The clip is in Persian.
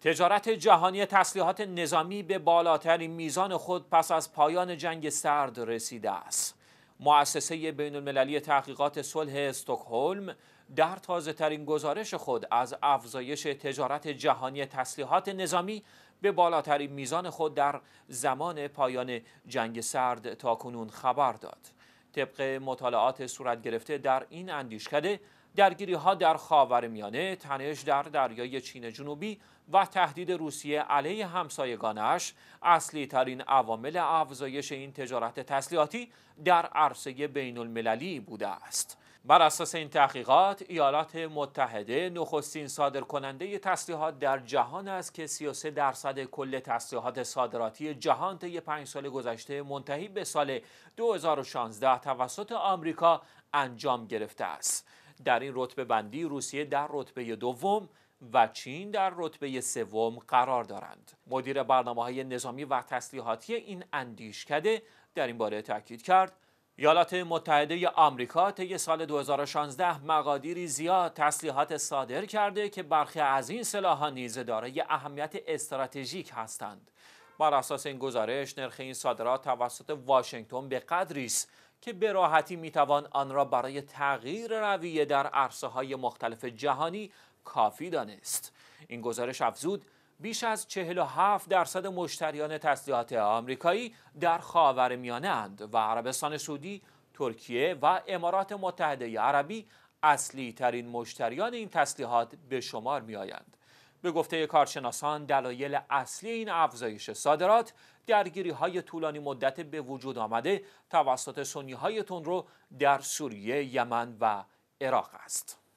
تجارت جهانی تسلیحات نظامی به بالاترین میزان خود پس از پایان جنگ سرد رسیده است. مؤسسه بین المللی تحقیقات صلح استکهلم در تازه ترین گزارش خود از افزایش تجارت جهانی تسلیحات نظامی به بالاترین میزان خود در زمان پایان جنگ سرد تا کنون خبر داد. طبق مطالعات صورت گرفته در این اندیشکده درگیری ها در میانه، تنش در دریای چین جنوبی و تهدید روسیه علیه همسایگانش اصلی ترین عوامل افزایش این تجارت تسلیحاتی در عرصه بین المللی بوده است. بر اساس این تحقیقات ایالات متحده نخستین کننده تسلیحات در جهان است که 33 درصد کل تسلیحات صادراتی جهان طی پنج سال گذشته منتهی به سال 2016 توسط آمریکا انجام گرفته است در این رتبه بندی روسیه در رتبه دوم و چین در رتبه سوم قرار دارند مدیر برنامه های نظامی و تسلیحاتی این اندیشکده در این باره تاکید کرد یالات متحده آمریکا طی سال 2016 مقادیری زیاد تسلیحات صادر کرده که برخی از این سلاح‌ها نیز دارای اهمیت استراتژیک هستند بر اساس این گزارش نرخ این صادرات توسط واشنگتن به قدری است که به راحتی میتوان آن را برای تغییر رویه در عرصه های مختلف جهانی کافی دانست این گزارش افزود بیش از 47 درصد مشتریان تسلیحات آمریکایی در خاور میانه و عربستان سعودی، ترکیه و امارات متحده عربی اصلی ترین مشتریان این تسلیحات به شمار می آیند. به گفته کارشناسان دلایل اصلی این افزایش صادرات درگیری های طولانی مدت به وجود آمده توسط سنی های در سوریه، یمن و عراق است.